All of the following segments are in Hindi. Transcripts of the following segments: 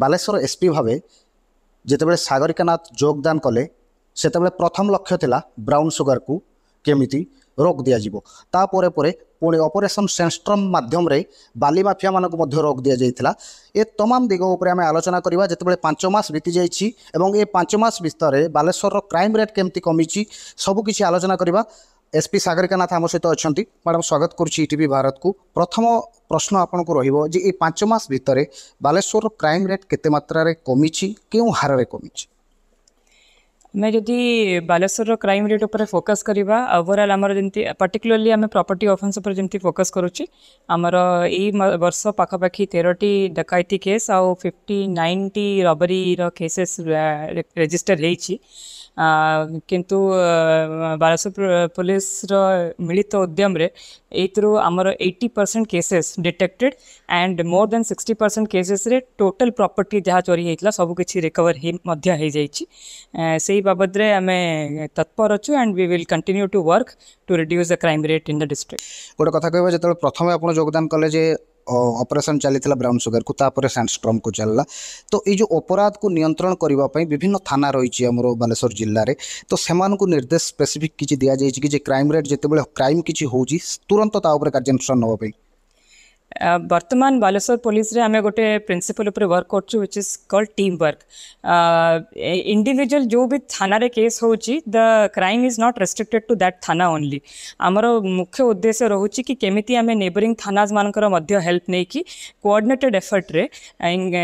ବାଲେଶ୍ୱର ଏସ୍ପି ଭାବେ ଯେତେବେଳେ ସାଗରିକା ନାଥ ଯୋଗଦାନ କଲେ ସେତେବେଳେ ପ୍ରଥମ ଲକ୍ଷ୍ୟ ଥିଲା ବ୍ରାଉନ୍ ସୁଗାରକୁ କେମିତି ରୋକ ଦିଆଯିବ ତାପରେ ପରେ ପୁଣି ଅପରେସନ୍ ସେନ୍ଷ୍ଟ୍ରମ୍ ମାଧ୍ୟମରେ ବାଲି ମାଫିଆମାନଙ୍କୁ ମଧ୍ୟ ରୋକ ଦିଆଯାଇଥିଲା ଏ ତମାମ ଦିଗ ଉପରେ ଆମେ ଆଲୋଚନା କରିବା ଯେତେବେଳେ ପାଞ୍ଚ ମାସ ବିତିଯାଇଛି ଏବଂ ଏ ପାଞ୍ଚ ମାସ ଭିତରେ ବାଲେଶ୍ୱରର କ୍ରାଇମ୍ ରେଟ୍ କେମିତି କମିଛି ସବୁକିଛି ଆଲୋଚନା କରିବା এসপি ସାଗରିକାନାଥ ଆମ ସହିତ ଅଛନ୍ତି ମ୍ୟାଡ଼ାମ୍ ସ୍ୱାଗତ କରୁଛି ଇଟିଭି ଭାରତକୁ ପ୍ରଥମ ପ୍ରଶ୍ନ ଆପଣଙ୍କୁ ରହିବ ଯେ ଏଇ ପାଞ୍ଚ ମାସ ଭିତରେ ବାଲେଶ୍ୱରର କ୍ରାଇମ୍ ରେଟ୍ କେତେ ମାତ୍ରାରେ କମିଛି କେଉଁ ହାରରେ କମିଛି મે જોતિ ભાલસુર ક્રાઈમ રેટ ઉપર ફોકસ કરીબા ઓવરલ અમાર જંતી પાર્ટિક્યુલરલી અમે પ્રોપર્ટી ઓફન્સ ઉપર જંતી ફોકસ કરુંચી અમારો ઈ વર્ષ પાખા પાખી 13 ટિ દકાઈટી કેસ ઓ 590 રોબરી રો કેસીસ રજિસ્ટર હેઈચી કીંતુ ભાલસુર પોલીસ રો મિલિત ઉદ્યમ રે ઈતરો અમારો 80% કેસીસ ડિટેક્ટેડ એન્ડ મોર ધન 60% કેસીસ રે ટોટલ પ્રોપર્ટી જહા ચોરી હેઈતલા સબુ કીચી રિકવર હે મધ્ય હેઈ જાયચી बाबद तत्पर अच्छे and we will continue to work to reduce the crime rate in the district गोटे कथ कह जो प्रथम आपदान कले ऑपरेशन चली ब्राउन सुगर को सैंडस्ट्रम को चलला तो ये जो अपराध को नियंत्रण करने विभिन्न थाना रही है बालेश्वर जिले में तो से निर्देश स्पेसीफिक किसी दि जाइए कि क्राइम रेट जिते क्राइम किसी हो तुरंत कार्यानुषान नापी बर्तमान बालेश्वर पुलिस रे आम गोटे प्रिंसिपल ऊपर वर्क कर कॉल्ड टीम वर्क इंडिविजुअल जो भी थाना रे केस हो the crime is not restricted to that थाना ओनली आमर मुख्य उद्देश्य रोच कि केमी आम नेबरींग थाना मानक हेल्प नहीं कि कोअर्डनेटेड एफर्ट्रे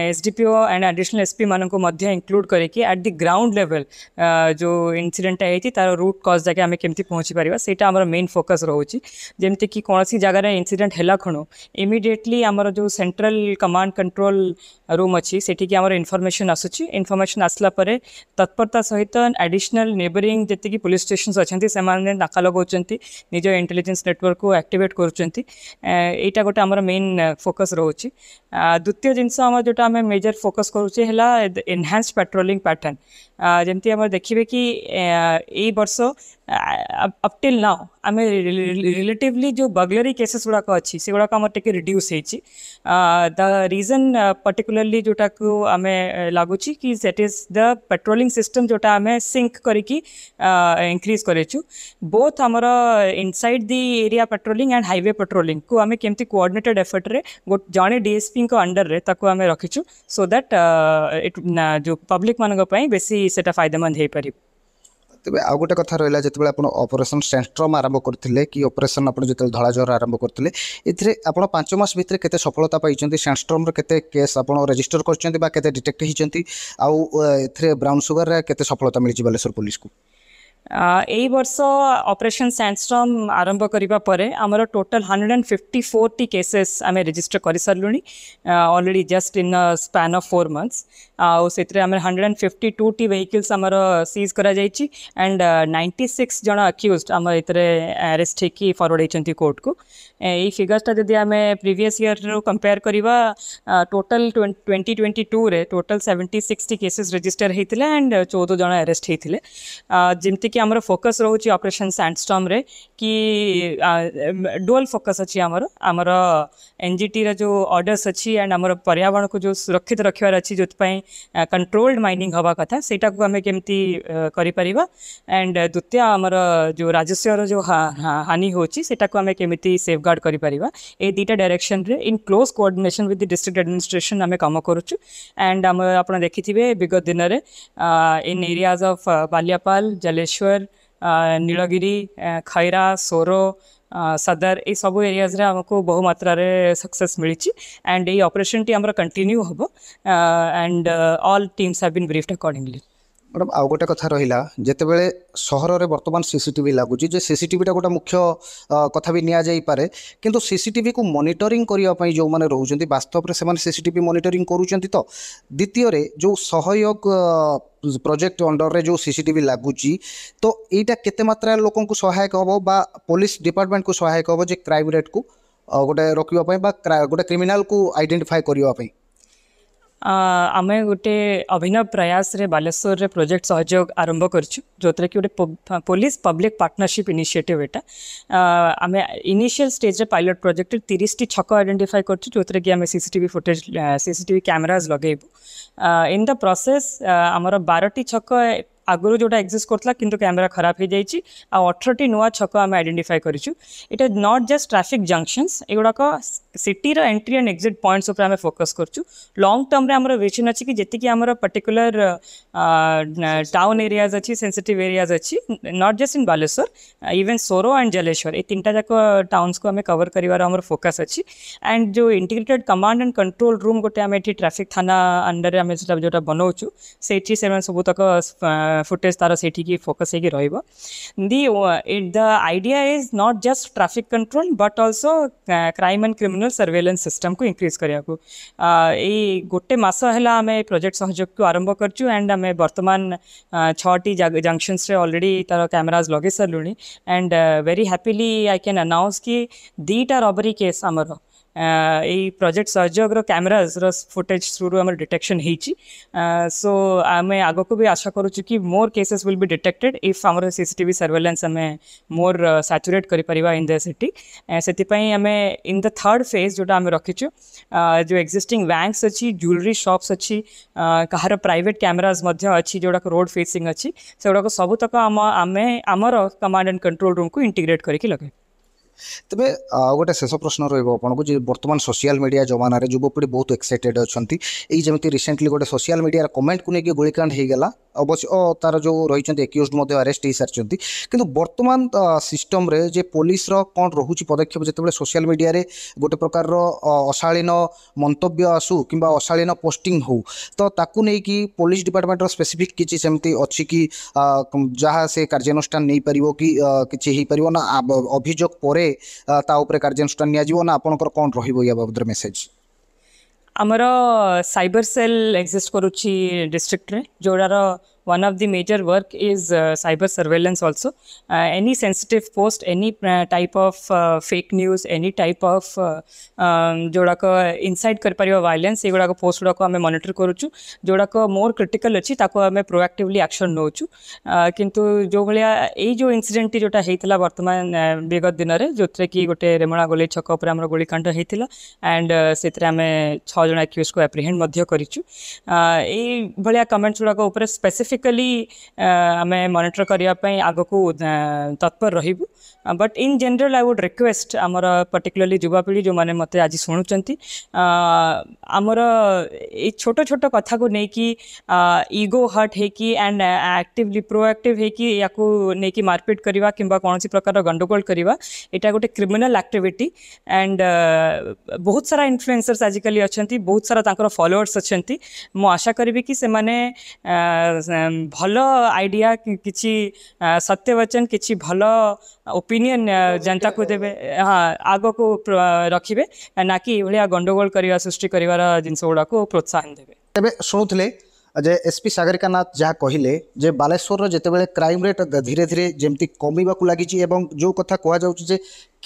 S DPO and additional SP मानक इनक्लूड कर एट दि ग्राउंड लेवल जो इनसीडेन्टा होती तार रूट कज जाके आम कमी पहुँची पार्टी सेटा मेन फोकस रोचे जमीक कौन सी जगार इनसीडेन्ट है ଇମିଡ଼ିଏଟଲି ଆମର ଯେଉଁ ସେଣ୍ଟ୍ରାଲ କମାଣ୍ଡ କଣ୍ଟ୍ରୋଲ ରୁମ୍ ଅଛି ସେଠିକି ଆମର ଇନଫର୍ମେସନ୍ ଆସୁଛି ଇନଫର୍ମେସନ୍ ଆସିଲା ପରେ ତତ୍ପରତା ସହିତ ଆଡ଼ିସନାଲ୍ ନେବରିଂ ଯେତିକି ପୁଲିସ୍ ଷ୍ଟେସନ୍ସ ଅଛନ୍ତି ସେମାନେ ନାକା ଲଗାଉଛନ୍ତି ନିଜ ଇଣ୍ଟେଲିଜେନ୍ସ ନେଟୱାର୍କକୁ ଆକ୍ଟିଭେଟ୍ କରୁଛନ୍ତି ଏଇଟା ଗୋଟେ ଆମର ମେନ୍ ଫୋକସ୍ ରହୁଛି ଦ୍ୱିତୀୟ ଜିନିଷ ଆମର ଯେଉଁଟା ଆମେ ମେଜର ଫୋକସ୍ କରୁଛେ ହେଲା ଏନ୍ହାନ୍ସ ପାଟ୍ରୋଲିଂ ପ୍ୟାଟର୍ନ ଯେମିତି ଆମର ଦେଖିବେ କି ଏଇ ବର୍ଷ ଅପ୍ ଟିଲ୍ ନାଓ ଆମେ ରିଲେଟିଭଲି ଯେଉଁ ବଗଲରୀ କେସେସ୍ ଗୁଡ଼ାକ ଅଛି ସେଗୁଡ଼ାକ ଆମର ଟିକେ रिड्यूस द रीजन पर्टिकुलरली जोटा को आम लगुच कि set is the patrolling system जोटा आम सिंक करी इनक्रिज कर बोथ आमर inside the area patrolling and highway patrolling को आम कम कोअर्डनेटेड एफर्ट्रे जड़े डीएसपी अंडर में आम रखीचु सो दैट इट जो पब्लिक मानों पर बेसा फायदेमंद हो पार्ब ତେବେ ଆଉ ଗୋଟେ କଥା ରହିଲା ଯେତେବେଳେ ଆପଣ ଅପରେସନ୍ ସେଣ୍ଟ୍ରମ୍ ଆରମ୍ଭ କରିଥିଲେ କି ଅପରେସନ୍ ଆପଣ ଯେତେବେଳେ ଧଳା ଜ୍ୱର ଆରମ୍ଭ କରିଥିଲେ ଏଥିରେ ଆପଣ ପାଞ୍ଚ ମାସ ଭିତରେ କେତେ ସଫଳତା ପାଇଛନ୍ତି ସେଣ୍ଟ୍ରମ୍ର କେତେ କେସ୍ ଆପଣ ରେଜିଷ୍ଟର କରିଛନ୍ତି ବା କେତେ ଡିଟେକ୍ଟ ହୋଇଛନ୍ତି ଆଉ ଏଥିରେ ବ୍ରାଉନ୍ ସୁଗାରରେ କେତେ ସଫଳତା ମିଳିଛି ବାଲେଶ୍ୱର ପୋଲିସକୁ वर्ष ऑपरेशन सैंडस्ट्रम आरंभ करने आमर total hundred and fifty four टी केसेस आम रेजिस्टर कर सारे already just in a span of four months आउ से हंड्रेड एंड फिफ्टी टू टी वेहिकल्स आम सीज कर एंड नाइंटी सिक्स जन अक्यूज आम ए अरेस्ट हो फरवर्ड होती कोर्ट को ये फिगर्सटा जब आम प्रिवियस इयर रु कंपेयर करवा टोटाल ट्वेंटी ट्वेंटी टू रे टोटाल सेवेन्टी सिक्स टी केसेस रेजिस्टर होता एंड चौदह जन अरेस्ट होते जमीक कि आम फोकस रोच अपरेसन सैंडस्टम कि डुअल फोकस अच्छी आम एन जी टी रो अर्डर्स अच्छी एंड आम पर्यावरण को जो सुरक्षित रखार अच्छी जो कंट्रोल्ड माइनिंग हवा कथा से आम कमी कर एंड द्वितीय आमर जो राजस्वर जो हानि होटा आम कमी सेफ गार्ड कर दुटा डायरेक्शन रे in close coordination with the administration आम कम करुच्छ एंड आप देखिथे विगत दिन में in areas of Baliapal Jaleswar स्क्वायर नीलगिरी खैरा सोर सदर ये सब एरियाज आमको बहुमत सक्सेस मिली एंड ये ऑपरेशन टी आम कंटिन्यू हम and all teams have been briefed accordingly madam ଆଉ ଗୋଟେ କଥା ରହିଲା ଯେତେବେଳେ ସହରରେ ବର୍ତ୍ତମାନ ସିସିଟିଭି ଲାଗୁଛି ଯେ ସିସିଟିଭିଟା ଗୋଟେ ମୁଖ୍ୟ କଥା ବି ନିଆଯାଇପାରେ କିନ୍ତୁ ସିସିଟିଭିକୁ ମନିଟରିଂ କରିବା ପାଇଁ ଯେଉଁମାନେ ରହୁଛନ୍ତି ବାସ୍ତବରେ ସେମାନେ ସିସିଟିଭି ମନିଟରିଂ କରୁଛନ୍ତି ତ ଦ୍ୱିତୀୟରେ ଯେଉଁ ସହଯୋଗ ପ୍ରୋଜେକ୍ଟ ଅଣ୍ଡରରେ ଯେଉଁ ସିସିଟିଭି ଲାଗୁଛି ତ ଏଇଟା କେତେ ମାତ୍ରାରେ ଲୋକଙ୍କୁ ସହାୟକ ହେବ ବା ପୋଲିସ ଡିପାର୍ଟମେଣ୍ଟକୁ ସହାୟକ ହେବ ଯେ କ୍ରାଇମ୍ ରେଟ୍କୁ ଗୋଟେ ରୋକିବା ପାଇଁ ବା ଗୋଟେ କ୍ରିମିନାଲକୁ ଆଇଡେଣ୍ଟିଫାଏ କରିବା ପାଇଁ ଆମେ ଗୋଟେ ଅଭିନବ ପ୍ରୟାସରେ ବାଲେଶ୍ୱରରେ ପ୍ରୋଜେକ୍ଟ ସହଯୋଗ ଆରମ୍ଭ କରିଛୁ ଯେଉଁଥିରେ କି ଗୋଟେ ପୋଲିସ ପବ୍ଲିକ ପାର୍ଟନରସିପ୍ ଇନିସିଏଟିଭ୍ ଏଇଟା ଆମେ ଇନିସିଆଲ ଷ୍ଟେଜ୍ରେ ପାଇଲଟ ପ୍ରୋଜେକ୍ଟରେ ତିରିଶଟି ଛକ ଆଇଡେଣ୍ଟିଫାଏ କରିଛୁ ଯେଉଁଥିରେ କି ଆମେ ସିସିଟିଭି ଫୁଟେଜ୍ ସିସିଟିଭି କ୍ୟାମେରାଜ୍ ଲଗେଇବୁ ଇନ୍ ଦ ପ୍ରୋସେସ୍ ଆମର ବାରଟି ଛକ आगर जो एक्जिस्ट करता कि कैमेरा खराब हो जाएगी जाए अठर टी नुआ छक आम आईडेटिफाई कर नट जस्ट ट्राफिक जंक्शन युवाक सिटर एंट्री एंड एक्जिट पॉइंट्स आम फोकस कर लंग टर्म्रे आम भिजन अच्छी जीत आम पर्टिकुलर टाउन एरियाज अच्छी सेनसीट एरियाज अच्छी not just in Baleswar even Soro and Jaleswar ये तीन टाक टाउनस को आम कवर कर फोकस अच्छी एंड जो integrated command and control room गोटे ट्राफिक थाना अंडर जो बनाऊ से सब तक फुटेज तार से फोकस है रि the idea is not just traffic control but also crime and criminal surveillance system को इंक्रीज करने को गोटे मस है प्रोजेक्ट सहयोग को आरंभ करचु एंड आम बर्तमान छटी जंक्शनस अलरेडी तार कैमेराज लगे सारूँ and very happily I can announce कि दीटा रबरी केस आमर এই ପ୍ରୋଜେକ୍ଟ ସହଯୋଗର କ୍ୟାମେରାଜର ଫୁଟେଜ୍ ଥ୍ରୁରୁ ଆମର ଡିଟେକ୍ସନ୍ ହେଇଛି ସୋ ଆମେ ଆଗକୁ ବି ଆଶା କରୁଛୁ କି ମୋର cases will be detected if ଆମର C C T V surveillance ଆମେ ମୋର ସାଚୁରେଟ୍ କରିପାରିବା ଇନ୍ ଦ ସିଟି ସେଥିପାଇଁ ଆମେ ଇନ୍ ଦ ଥାର୍ଡ଼ ଫେଜ୍ ଯେଉଁଟା ଆମେ ରଖିଛୁ ଯେଉଁ ଏକ୍ଜିଷ୍ଟିଂ ବ୍ୟାଙ୍କସ୍ ଅଛି ଜୁଏଲାରୀ ସପ୍ସ ଅଛି କାହାର ପ୍ରାଇଭେଟ୍ କ୍ୟାମେରାଜ୍ ମଧ୍ୟ ଅଛି ଯେଉଁଗୁଡ଼ାକ ରୋଡ଼ ଫେସିଂ ଅଛି ସେଗୁଡ଼ାକ ସବୁତକ ଆମ ଆମେ ଆମର କମାଣ୍ଡ ଆଣ୍ଡ କଣ୍ଟ୍ରୋଲ ରୁମ୍କୁ ଇଣ୍ଟିଗ୍ରେଟ୍ କରିକି ଲଗାଇବା ତେବେ ଆଉ ଗୋଟେ ଶେଷ ପ୍ରଶ୍ନ ରହିବ ଆପଣଙ୍କୁ ଯେ ବର୍ତ୍ତମାନ ସୋସିଆଲ ମିଡ଼ିଆ ଜମାନାରେ ଯୁବପିଢ଼ି ବହୁତ ଏକ୍ସାଇଟେଡ଼ ଅଛନ୍ତି ଏଇ ଯେମିତି ରିସେଣ୍ଟଲି ଗୋଟେ ସୋସିଆଲ ମିଡ଼ିଆର କମେଣ୍ଟକୁ ନେଇକି ଗୁଳିକାଣ୍ଡ ହେଇଗଲା ଅବଶ୍ୟ ତା'ର ଯେଉଁ ରହିଛନ୍ତି ଏକ୍ୟୁଜ୍ ମଧ୍ୟ ଆରେଷ୍ଟ ହେଇସାରିଛନ୍ତି କିନ୍ତୁ ବର୍ତ୍ତମାନ ସିଷ୍ଟମରେ ଯେ ପୋଲିସର କ'ଣ ରହୁଛି ପଦକ୍ଷେପ ଯେତେବେଳେ ସୋସିଆଲ ମିଡ଼ିଆରେ ଗୋଟେ ପ୍ରକାରର ଅଶାଳୀନ ମନ୍ତବ୍ୟ ଆସୁ କିମ୍ବା ଅଶାଳୀନ ପୋଷ୍ଟିଂ ହେଉ ତ ତାକୁ ନେଇକି ପୋଲିସ ଡିପାର୍ଟମେଣ୍ଟର ସ୍ପେସିଫିକ୍ କିଛି ସେମିତି ଅଛି କି ଯାହା ସେ କାର୍ଯ୍ୟାନୁଷ୍ଠାନ ନେଇପାରିବ କି କିଛି ହେଇପାରିବ ନା ଅଭିଯୋଗ ପରେ ହେଲେ ତା ଉପରେ କାର୍ଯ୍ୟାନୁଷ୍ଠାନ ନିଆଯିବ ନା ଆପଣଙ୍କର କ'ଣ ରହିବ ୟା ବାବଦରେ ମେସେଜ୍ ଆମର ସାଇବର ସେଲ୍ ଏକ୍ଜିଷ୍ଟ କରୁଛି ଡିଷ୍ଟ୍ରିକ୍ଟରେ ଯେଉଁଟାର one of the major work is uh, cyber surveillance also. Uh, any sensitive post, any uh, type of fake news, any type of um, जोड़ाक इनसाइड कर पार वायलेंस युवाक पोस्ट गुड़ाक आम मनिटर करुचु जोड़ाक मोर क्रिटिकल अच्छी आम प्रोआक्टिवली आक्शन नौ चु किंतु जो भाया यही जो इनसीडेट जोटा होता बर्तमान विगत दिन में जो थे कि गोटे रेमणा गोल छक पर आम गोलीकांड होता एंड से आम छज एक्यूज को आप्रिहेड करूँ यही भाया गुड़ाक स्पेसीफिक बेसिकली आम मनिटर करने आग को तत्पर रू but in general I would request आमर पर्टिकुलाली युवापीढ़ी जो मैंने मत आज शुणुंट आमर ये छोट छोट कथा को लेकिन इगो हट होकि आक्टिवली प्रोआक्टिव होकि या करवा कि कौन प्रकार गंडगोल करवा यहाँ गोटे क्रिमिनाल आक्टिविटी एंड बहुत सारा इनफ्लुएंसर्स आजिकल अच्छा बहुत सारा फलोअर्स अच्छा मु आशा करी कि से ଭଲ ଆଇଡ଼ିଆ କିଛି ସତ୍ୟବଚନ କିଛି ଭଲ ଓପିନିଅନ୍ ଜନତାକୁ ଦେବେ ହଁ ଆଗକୁ ରଖିବେ ନା କି ଏଇଭଳିଆ ଗଣ୍ଡଗୋଳ କରିବା ସୃଷ୍ଟି କରିବାର ଜିନିଷ ଗୁଡ଼ାକୁ ପ୍ରୋତ୍ସାହନ ଦେବେ ତେବେ ଶୁଣୁଥିଲେ ଯେ ଏସ୍ ପି ସାଗରିକା ନାଥ ଯାହା କହିଲେ ଯେ ବାଲେଶ୍ୱରର ଯେତେବେଳେ କ୍ରାଇମ୍ ରେଟ୍ ଧୀରେ ଧୀରେ ଯେମିତି କମିବାକୁ ଲାଗିଛି ଏବଂ ଯେଉଁ କଥା କୁହାଯାଉଛି ଯେ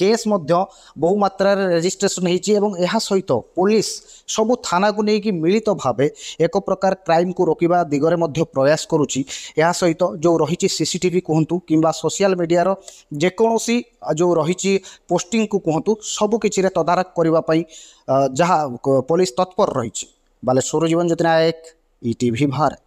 କେସ୍ ମଧ୍ୟ ବହୁ ମାତ୍ରାରେ ରେଜିଷ୍ଟ୍ରେସନ୍ ହୋଇଛି ଏବଂ ଏହା ସହିତ ପୋଲିସ ସବୁ ଥାନାକୁ ନେଇକି ମିଳିତ ଭାବେ ଏକ ପ୍ରକାର କ୍ରାଇମ୍କୁ ରୋକିବା ଦିଗରେ ମଧ୍ୟ ପ୍ରୟାସ କରୁଛି ଏହା ସହିତ ଯେଉଁ ରହିଛି ସିସିଟିଭି କୁହନ୍ତୁ କିମ୍ବା ସୋସିଆଲ ମିଡ଼ିଆର ଯେକୌଣସି ଯେଉଁ ରହିଛି ପୋଷ୍ଟିଂକୁ କୁହନ୍ତୁ ସବୁ କିଛିରେ ତଦାରଖ କରିବା ପାଇଁ ଯାହା ପୋଲିସ ତତ୍ପର ରହିଛି ବାଲେଶ୍ୱର ଜୀବନ ଜ୍ୟୋତି ନାୟକ ईटीवी e भारत